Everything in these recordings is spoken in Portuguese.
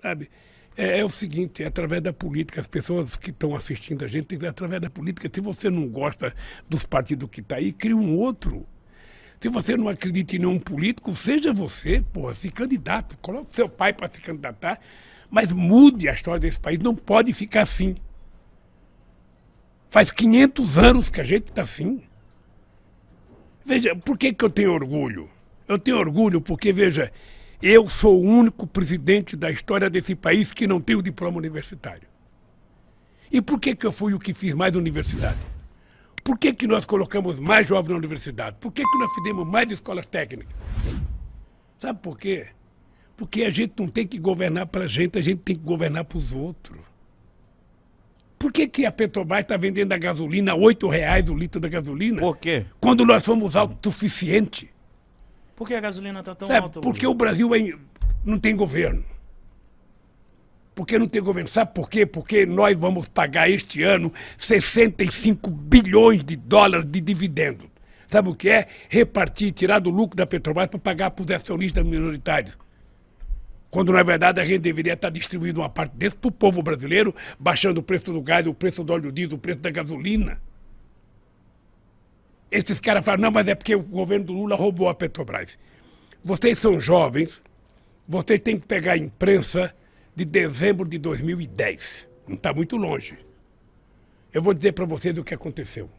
sabe? É, é, o seguinte, é através da política, as pessoas que estão assistindo a gente, é através da política, se você não gosta dos partidos que está aí, cria um outro. Se você não acredita em nenhum político, seja você, porra, se candidato. Coloque seu pai para se candidatar, mas mude a história desse país. Não pode ficar assim. Faz 500 anos que a gente está assim. Veja, por que, que eu tenho orgulho? Eu tenho orgulho porque, veja, eu sou o único presidente da história desse país que não tem o diploma universitário. E por que, que eu fui o que fiz mais universidade? Por que, que nós colocamos mais jovens na universidade? Por que, que nós fizemos mais escolas técnicas? Sabe por quê? Porque a gente não tem que governar para a gente, a gente tem que governar para os outros. Por que, que a Petrobras está vendendo a gasolina a R$ reais o litro da gasolina? Por quê? Quando nós fomos autossuficientes. Por que a gasolina está tão é, alta? Porque o Brasil é, não tem governo. Porque não tem governo. Sabe por quê? Porque nós vamos pagar este ano 65 bilhões de dólares de dividendos. Sabe o que é? Repartir, tirar do lucro da Petrobras para pagar para os acionistas minoritários. Quando, na verdade, a gente deveria estar distribuindo uma parte desse para o povo brasileiro, baixando o preço do gás, o preço do óleo diesel, o preço da gasolina esses caras falam, não, mas é porque o governo do Lula roubou a Petrobras. Vocês são jovens, vocês têm que pegar a imprensa de dezembro de 2010. Não está muito longe. Eu vou dizer para vocês o que aconteceu.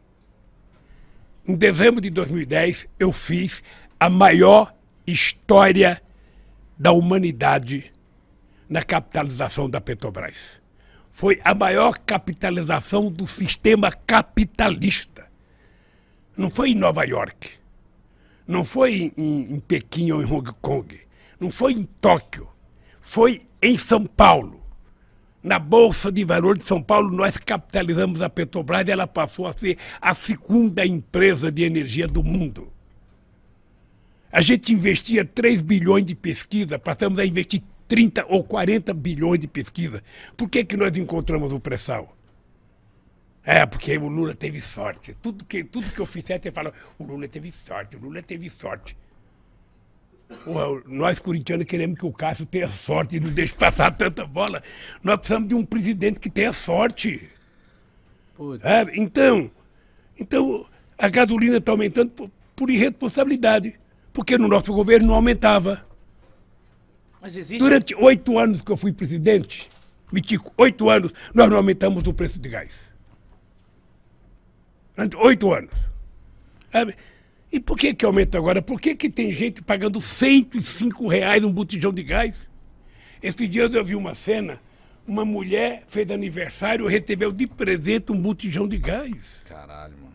Em dezembro de 2010, eu fiz a maior história da humanidade na capitalização da Petrobras. Foi a maior capitalização do sistema capitalista. Não foi em Nova York. Não foi em, em Pequim ou em Hong Kong. Não foi em Tóquio. Foi em São Paulo. Na Bolsa de Valores de São Paulo, nós capitalizamos a Petrobras e ela passou a ser a segunda empresa de energia do mundo. A gente investia 3 bilhões de pesquisa, passamos a investir 30 ou 40 bilhões de pesquisa. Por que, que nós encontramos o pré-sal? É, porque o Lula teve sorte. Tudo que, tudo que eu fizer, você fala, o Lula teve sorte, o Lula teve sorte. Ué, nós, corintianos, queremos que o Cássio tenha sorte e não deixe passar tanta bola. Nós precisamos de um presidente que tenha sorte. É, então, então, a gasolina está aumentando por, por, irresponsabilidade. Porque no nosso governo não aumentava. Mas Existe... Durante oito anos que eu fui presidente, Mitico, oito anos, nós não aumentamos o preço de gás. Durante oito anos. E por que, que aumenta agora? Por que, que tem gente pagando 105 reais um botijão de gás? Esses dias eu vi uma cena, uma mulher fez aniversário, e recebeu de presente um botijão de gás. Caralho, mano.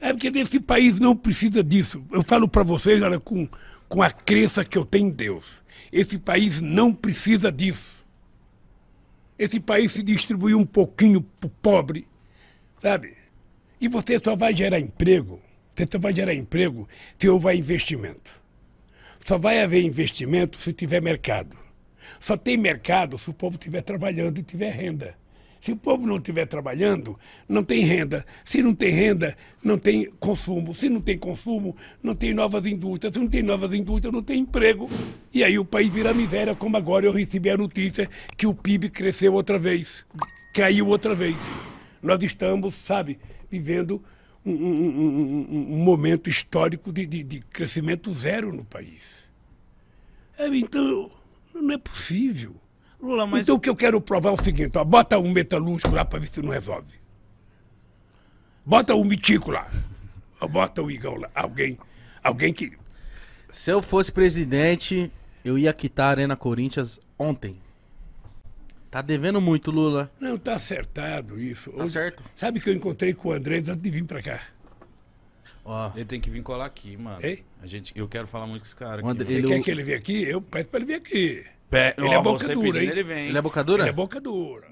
É porque esse país não precisa disso. Eu falo para vocês, olha, com, com a crença que eu tenho em Deus. Esse país não precisa disso. Esse país se distribuiu um pouquinho pro pobre, sabe? E você só vai gerar emprego, você só vai gerar emprego se houver investimento. Só vai haver investimento se tiver mercado. Só tem mercado se o povo estiver trabalhando e tiver renda. Se o povo não estiver trabalhando, não tem renda. Se não tem renda, não tem consumo. Se não tem consumo, não tem novas indústrias. Se não tem novas indústrias, não tem emprego. E aí o país vira miséria, como agora eu recebi a notícia que o PIB cresceu outra vez, caiu outra vez nós estamos, sabe, vivendo um, um, um, um momento histórico de, de, de, crescimento zero no país. É, então, não é possível. Lula, mas... Então o que eu quero provar é o seguinte, ó, bota um metalúrgico lá para ver se não resolve. Bota um mitico lá. Bota o Igão lá. Alguém, alguém que... Se eu fosse presidente, eu ia quitar a Arena Corinthians ontem. Tá devendo muito, Lula. Não, tá acertado isso. Tá Hoje, certo. Sabe que eu encontrei com o André antes de vir pra cá? Ó. Ele tem que vir colar aqui, mano. Ei? A gente, eu quero falar muito com esse cara. Aqui, Você ele... quer é que ele venha aqui? Eu peço pra ele vir aqui. Pé, Ele, oh, é boca dura, pedir, ele, é Ele vem. Ele é boca dura? Ele é boca dura.